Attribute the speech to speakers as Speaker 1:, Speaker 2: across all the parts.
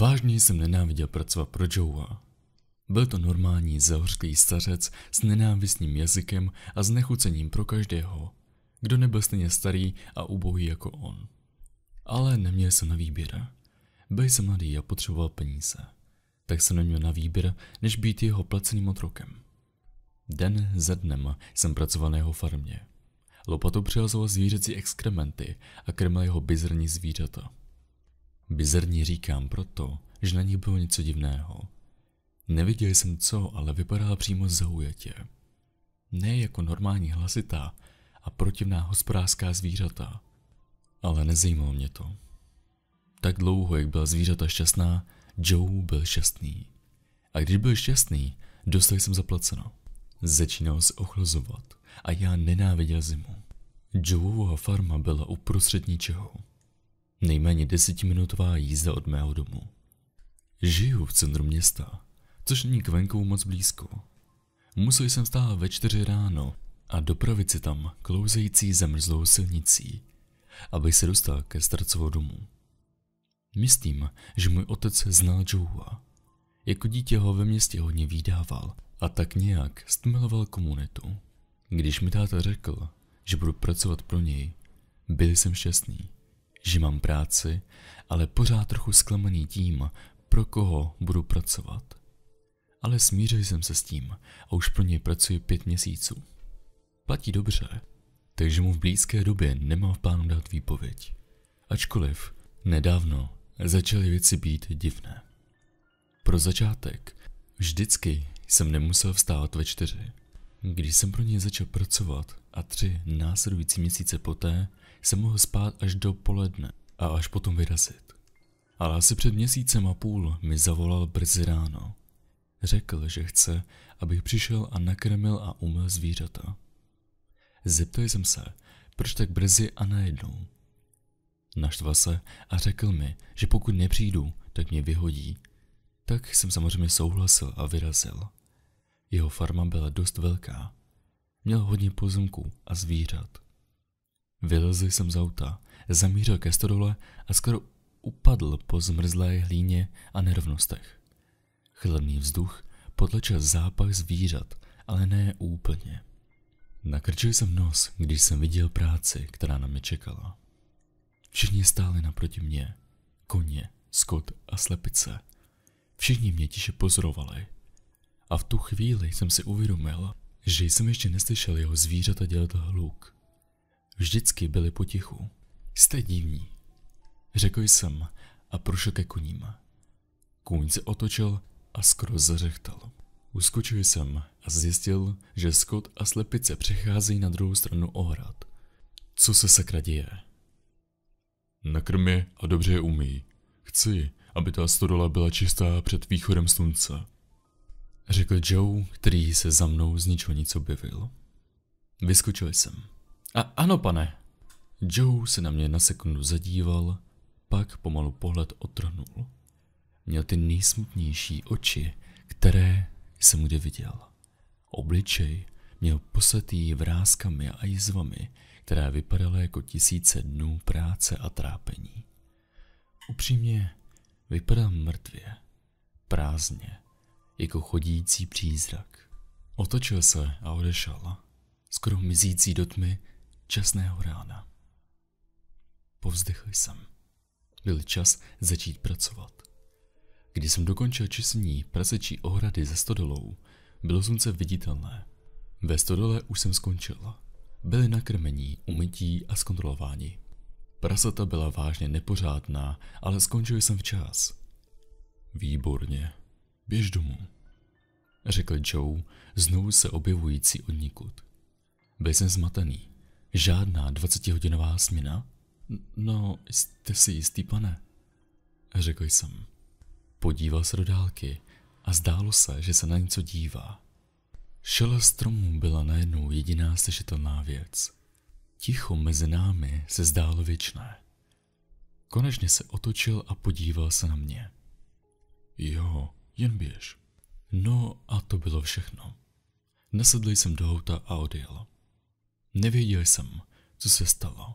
Speaker 1: Vážně jsem nenáviděl pracovat pro Joea. Byl to normální zahořklý stařec s nenávistným jazykem a znechucením pro každého, kdo nebyl stejně starý a ubohý jako on. Ale neměl jsem na výběr. Byl jsem mladý a potřeboval peníze, tak jsem neměl na výběr, než být jeho placeným otrokem. Den za dnem jsem pracoval na jeho farmě. Lopatou přihazoval zvířecí exkrementy a krmil jeho bizrní zvířata. Bizarní říkám proto, že na nich bylo něco divného. Neviděl jsem co, ale vypadala přímo zaujatě. Ne jako normální hlasitá a protivná hospodářská zvířata. Ale nezajímalo mě to. Tak dlouho, jak byla zvířata šťastná, Joe byl šťastný. A když byl šťastný, dostal jsem zaplaceno. Začínal se ochlazovat a já nenáviděl zimu. Joeova farma byla uprostřed ničeho. Nejméně desetiminutová jízda od mého domu. Žiju v centru města, což není k venku moc blízko. Musel jsem stát ve čtyři ráno a dopravit se tam klouzející zamrzlou silnicí, aby se dostal ke starcovou domu. Myslím, že můj otec znal Joea. Jako dítě ho ve městě hodně výdával a tak nějak stmiloval komunitu. Když mi táta řekl, že budu pracovat pro něj, byl jsem šťastný že mám práci, ale pořád trochu zklamaný tím, pro koho budu pracovat. Ale smířil jsem se s tím a už pro něj pracuji pět měsíců. Platí dobře, takže mu v blízké době nemám v plánu dát výpověď. Ačkoliv nedávno začaly věci být divné. Pro začátek vždycky jsem nemusel vstávat ve čtyři. Když jsem pro něj začal pracovat a tři následující měsíce poté, jsem mohl spát až do poledne a až potom vyrazit. Ale asi před měsícem a půl mi zavolal brzy ráno. Řekl, že chce, abych přišel a nakrmil a umyl zvířata. Zeptal jsem se, proč tak brzy a najednou. Naštval se a řekl mi, že pokud nepřijdu, tak mě vyhodí. Tak jsem samozřejmě souhlasil a vyrazil. Jeho farma byla dost velká. Měl hodně pozemků a zvířat. Vylezl jsem z auta, zamířil ke stodole a skoro upadl po zmrzlé hlíně a nerovnostech. Chladný vzduch potlačil zápach zvířat, ale ne úplně. Nakrčil jsem nos, když jsem viděl práci, která na mě čekala. Všichni stáli naproti mě. Koně, skot a slepice. Všichni mě tiše pozorovali a v tu chvíli jsem si uvědomil, že jsem ještě neslyšel jeho zvířata dělat hluk. Vždycky byli potichu. Jste divní, řekl jsem a prošel ke koním. Kůň se otočil a skoro zařechtal. Uskočil jsem a zjistil, že skot a slepice přecházejí na druhou stranu ohrad. Co se sakra děje? Nakrm a dobře je umí. Chci, aby ta stodola byla čistá před východem slunce. Řekl Joe, který se za mnou z ničeho nic objevil. Vyskočil jsem. A ano, pane. Joe se na mě na sekundu zadíval, pak pomalu pohled otrhnul. Měl ty nejsmutnější oči, které jsem kdy viděl. Obličej měl posetý vrázkami a jizvami, která vypadala jako tisíce dnů práce a trápení. Upřímně, vypadal mrtvě, prázdně jako chodící přízrak. Otočil se a odešel, skoro mizící do tmy časného rána. Povzdechl jsem. Byl čas začít pracovat. Když jsem dokončil česní prasečí ohrady ze stodolou, bylo slunce viditelné. Ve stodole už jsem skončil. Byly nakrmení, umytí a zkontrolováni. Prasata byla vážně nepořádná, ale skončil jsem včas. Výborně, Běž domů, řekl Joe, znovu se objevující od nikud. Byl jsem zmatený. Žádná dvacetihodinová směna? No, jste si jistý, pane, řekl jsem. Podíval se do dálky a zdálo se, že se na něco dívá. Šele stromů byla najednou jediná slyšitelná věc. Ticho mezi námi se zdálo věčné. Konečně se otočil a podíval se na mě. Jo, jen běž. No a to bylo všechno. Nasedl jsem do auta a odjel. Nevěděl jsem, co se stalo.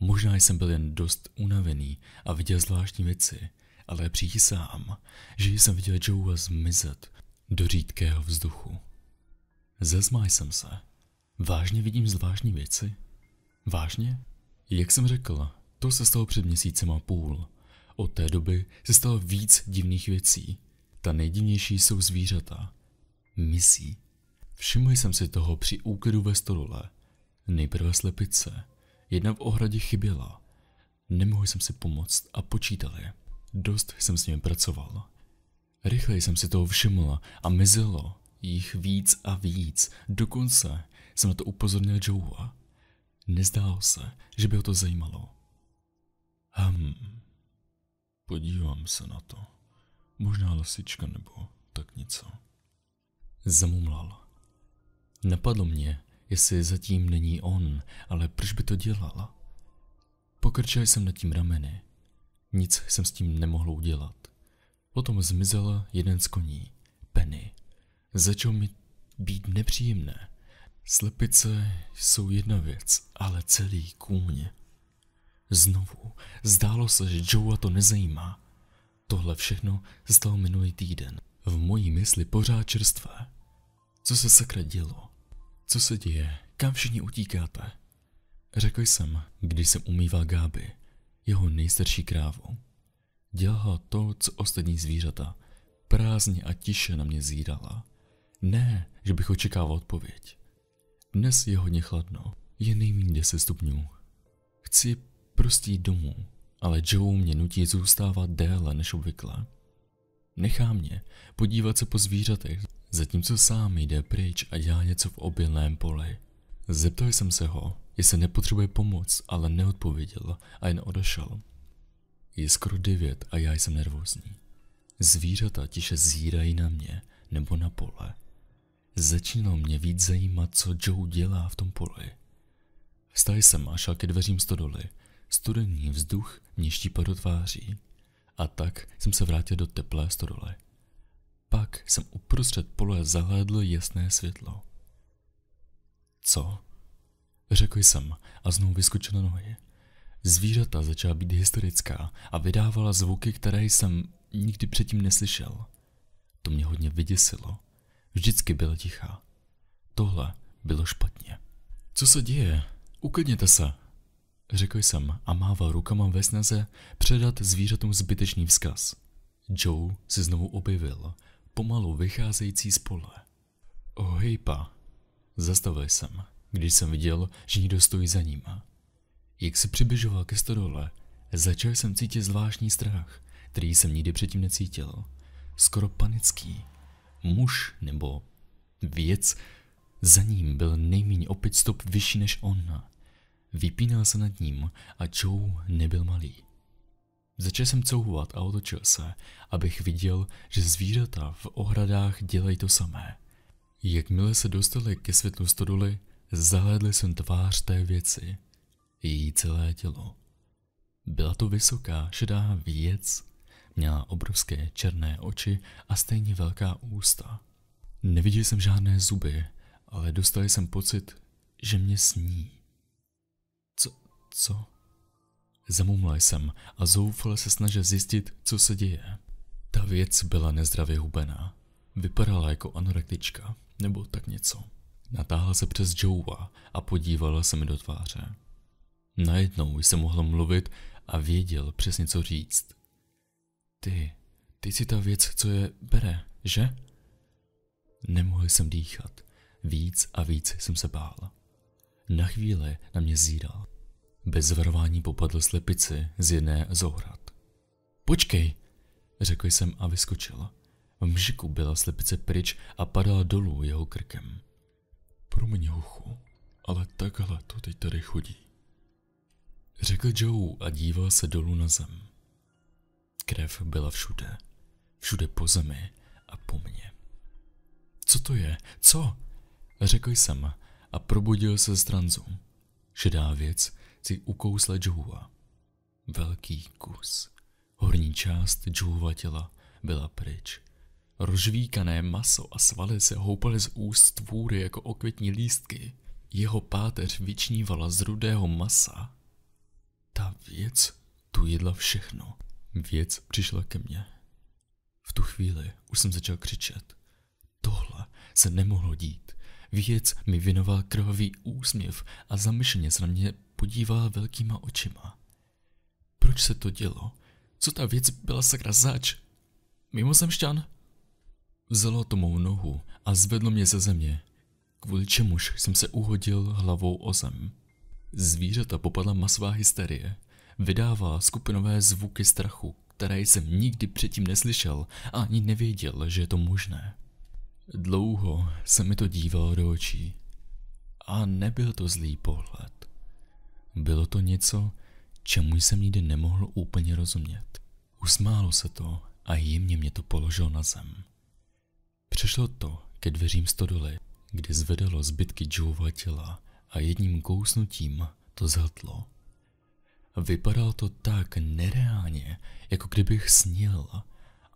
Speaker 1: Možná jsem byl jen dost unavený a viděl zvláštní věci, ale přísám, že jsem viděl Joea zmizet do řídkého vzduchu. Zezmál jsem se. Vážně vidím zvláštní věci? Vážně? Jak jsem řekl, to se stalo před měsícem a půl. Od té doby se stalo víc divných věcí. Ta nejdivnější jsou zvířata. Misí. Všiml jsem si toho při úklidu ve stodole. Nejprve slepice. Jedna v ohradě chyběla. Nemohl jsem si pomoct a počítal je. Dost jsem s nimi pracoval. Rychleji jsem si toho všiml a mizelo jich víc a víc. Dokonce jsem na to upozornil Joea. Nezdálo se, že by ho to zajímalo. Hm, podívám se na to. Možná lasička nebo tak něco. Zamumlal. Napadlo mě, jestli zatím není on, ale proč by to dělala? Pokrčil jsem nad tím rameny. Nic jsem s tím nemohl udělat. Potom zmizela jeden z koní, Penny. Začal mi být nepříjemné. Slepice jsou jedna věc, ale celý kůň. Znovu, zdálo se, že Joe to nezajímá. Tohle všechno se stalo minulý týden. V mojí mysli pořád čerstvé. Co se sakra dělo? Co se děje? Kam všichni utíkáte? Řekl jsem, když jsem umýval Gáby, jeho nejstarší krávu. Dělala to, co ostatní zvířata. Prázdně a tiše na mě zírala. Ne, že bych očekával odpověď. Dnes je hodně chladno. Je nejméně 10 stupňů. Chci prostě jít domů ale Joe mě nutí zůstávat déle než obvykle. Nechá mě podívat se po zvířatech, zatímco sám jde pryč a dělá něco v obilném poli. Zeptal jsem se ho, jestli nepotřebuje pomoc, ale neodpověděl a jen odešel. Je skoro devět a já jsem nervózní. Zvířata tiše zírají na mě nebo na pole. Začínalo mě víc zajímat, co Joe dělá v tom poli. Vstal jsem a šel ke dveřím stodoly, Studený vzduch mě štípal do tváří a tak jsem se vrátil do teplé stodole. Pak jsem uprostřed pole zahlédl jasné světlo. Co? Řekl jsem a znovu vyskočil na nohy. Zvířata začala být hysterická a vydávala zvuky, které jsem nikdy předtím neslyšel. To mě hodně vyděsilo. Vždycky byla tichá. Tohle bylo špatně. Co se děje? Uklidněte se, Řekl jsem a mával rukama ve snaze předat zvířatům zbytečný vzkaz. Joe se znovu objevil, pomalu vycházející z pole. Ohejpa, oh, zastavil jsem, když jsem viděl, že někdo stojí za ním. Jak se přibližoval ke stodole, začal jsem cítit zvláštní strach, který jsem nikdy předtím necítil. Skoro panický. Muž nebo věc za ním byl nejméně opět stop vyšší než ona. Vypínal se nad ním a Joe nebyl malý. Začal jsem couhovat a otočil se, abych viděl, že zvířata v ohradách dělají to samé. Jakmile se dostali ke světlu stodoly, zahledli jsem tvář té věci, její celé tělo. Byla to vysoká, šedá věc, měla obrovské černé oči a stejně velká ústa. Neviděl jsem žádné zuby, ale dostal jsem pocit, že mě sní. Co? Zamumla jsem a zoufale se snažil zjistit, co se děje. Ta věc byla nezdravě hubená. Vypadala jako anorektička, nebo tak něco. Natáhla se přes Joea a podívala se mi do tváře. Najednou jsem mohl mluvit a věděl přesně co říct. Ty, ty si ta věc, co je, bere, že? Nemohl jsem dýchat. Víc a víc jsem se bál. Na chvíli na mě zíral. Bez varování popadl slepici z jedné z ohrad. Počkej, řekl jsem a vyskočil. V mžiku byla slepice pryč a padala dolů jeho krkem. Promiň, huchu, ale takhle to teď tady chodí. Řekl Joe a díval se dolů na zem. Krev byla všude. Všude po zemi a po mně. Co to je? Co? Řekl jsem a probudil se z tranzu. Šedá věc, chci ukousle džouva. Velký kus. Horní část džouva těla byla pryč. Rožvíkané maso a svaly se houpaly z úst tvůry jako okvětní lístky. Jeho páteř vyčnívala z rudého masa. Ta věc tu jedla všechno. Věc přišla ke mně. V tu chvíli už jsem začal křičet. Tohle se nemohlo dít. Věc mi věnoval krvavý úsměv a zamyšleně se na mě podívala velkýma očima. Proč se to dělo? Co ta věc byla sakra zač? Mimozemšťan? Vzalo to mou nohu a zvedlo mě ze země, kvůli čemuž jsem se uhodil hlavou o zem. Zvířata popadla masová hysterie. Vydává skupinové zvuky strachu, které jsem nikdy předtím neslyšel a ani nevěděl, že je to možné. Dlouho se mi to dívalo do očí. A nebyl to zlý pohled. Bylo to něco, čemu jsem nikdy nemohl úplně rozumět. Usmálo se to a jemně mě to položilo na zem. Přešlo to ke dveřím stodoly, kdy zvedalo zbytky Joeova těla a jedním kousnutím to zhltlo. Vypadalo to tak nereálně, jako kdybych snil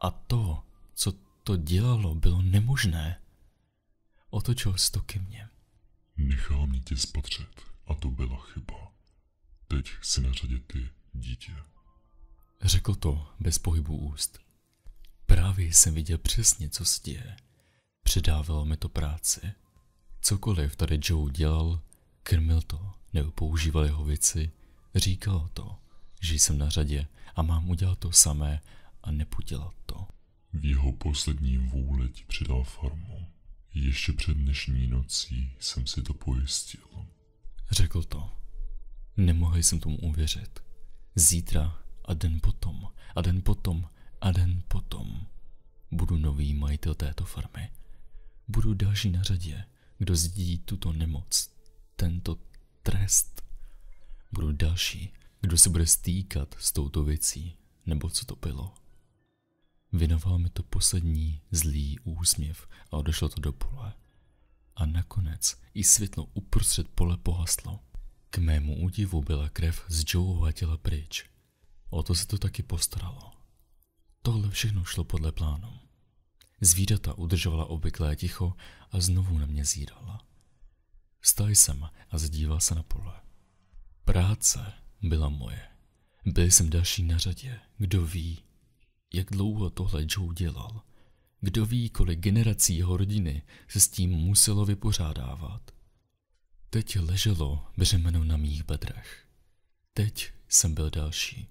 Speaker 1: a to, co to dělalo, bylo nemožné. Otočil se to ke mně. Nechal mě tě spatřit a to byla chyba. Teď si na řadě ty, dítě. Řekl to bez pohybu úst. Právě jsem viděl přesně, co se děje. Předávalo mi to práci. Cokoliv tady Joe dělal, krmil to, nebo používal jeho věci, říkal to, že jsem na řadě a mám udělat to samé a nepodělat to. V jeho poslední vůli ti přidal farmu. Ještě před dnešní nocí jsem si to pojistil. Řekl to Nemohl jsem tomu uvěřit. Zítra a den potom, a den potom, a den potom budu nový majitel této farmy. Budu další na řadě, kdo zdí tuto nemoc, tento trest. Budu další, kdo se bude stýkat s touto věcí, nebo co to bylo. Vynoval mi to poslední zlý úsměv a odešlo to do pole. A nakonec i světlo uprostřed pole pohaslo. K mému údivu byla krev z Joeova těla pryč. O to se to taky postaralo. Tohle všechno šlo podle plánu. Zvířata udržovala obvyklé ticho a znovu na mě zírala. Vstal jsem a zdíval se na pole. Práce byla moje. Byl jsem další na řadě. Kdo ví, jak dlouho tohle Joe dělal. Kdo ví, kolik generací jeho rodiny se s tím muselo vypořádávat. Teď leželo břemeno na mých bedrech. Teď jsem byl další.